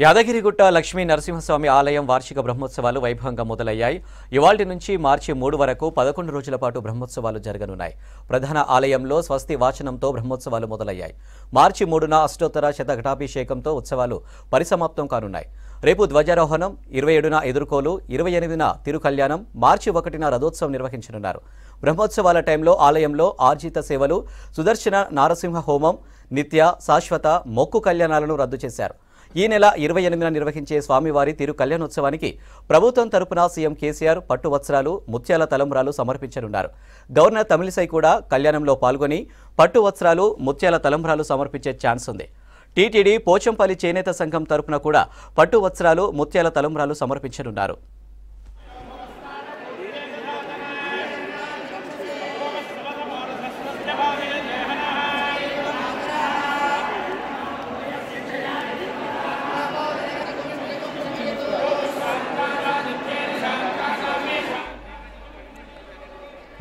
యాదగిరిగుట్ట లక్ష్మీ నరసింహస్వామి ఆలయం వార్షిక బ్రహ్మోత్సవాలు వైభవంగా మొదలయ్యాయి ఇవాళ నుంచి మార్చి మూడు వరకు పదకొండు రోజుల పాటు బ్రహ్మోత్సవాలు జరగనున్నాయి ప్రధాన ఆలయంలో స్వస్తి వాచనంతో బ్రహ్మోత్సవాలు మొదలయ్యాయి మార్చి మూడున అష్టోత్తర శతఘటాభిషేకంతో ఉత్సవాలు పరిసమాప్తం కానున్నాయి రేపు ధ్వజారోహణం ఇరవై ఏడున ఎదుర్కోలు ఇరవై ఎనిమిదిన కళ్యాణం మార్చి ఒకటిన రథోత్సవం నిర్వహించనున్నారు బ్రహ్మోత్సవాల టైంలో ఆలయంలో ఆర్జిత సేవలు సుదర్శన నారసింహ హోమం నిత్య శాశ్వత మొక్కు కళ్యాణాలను రద్దు చేశారు ఈ నెల ఇరవై ఎనిమిదిన నిర్వహించే స్వామివారి తిరు కళ్యాణోత్సవానికి ప్రభుత్వం తరపున సీఎం కేసీఆర్ పట్టు వస్త్రాలు ముత్యాల తలంబ్రాలు సమర్పించనున్నారు గవర్నర్ తమిళిసై కూడా కళ్యాణంలో పాల్గొని పట్టు వస్త్రాలు ముత్యాల తలంబ్రాలు సమర్పించే ఛాన్స్ ఉంది టీటీడీ పోచంపల్లి చేనేత సంఘం తరపున కూడా పట్టు వస్త్రాలు ముత్యాల తలంబ్రాలు సమర్పించనున్నారు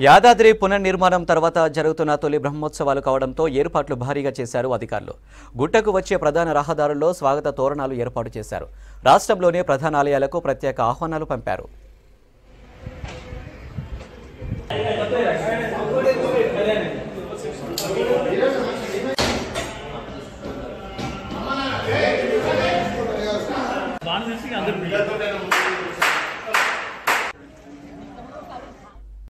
యాదాద్రి పునర్నిర్మాణం తర్వాత జరుగుతున్న తొలి బ్రహ్మోత్సవాలు కావడంతో ఏర్పాట్లు భారీగా చేశారు అధికారులు గుట్టకు వచ్చే ప్రధాన రహదారుల్లో స్వాగత తోరణాలు ఏర్పాటు చేశారు రాష్ట్రంలోనే ఆలయాలకు ప్రత్యేక ఆహ్వానాలు పంపారు అందరూ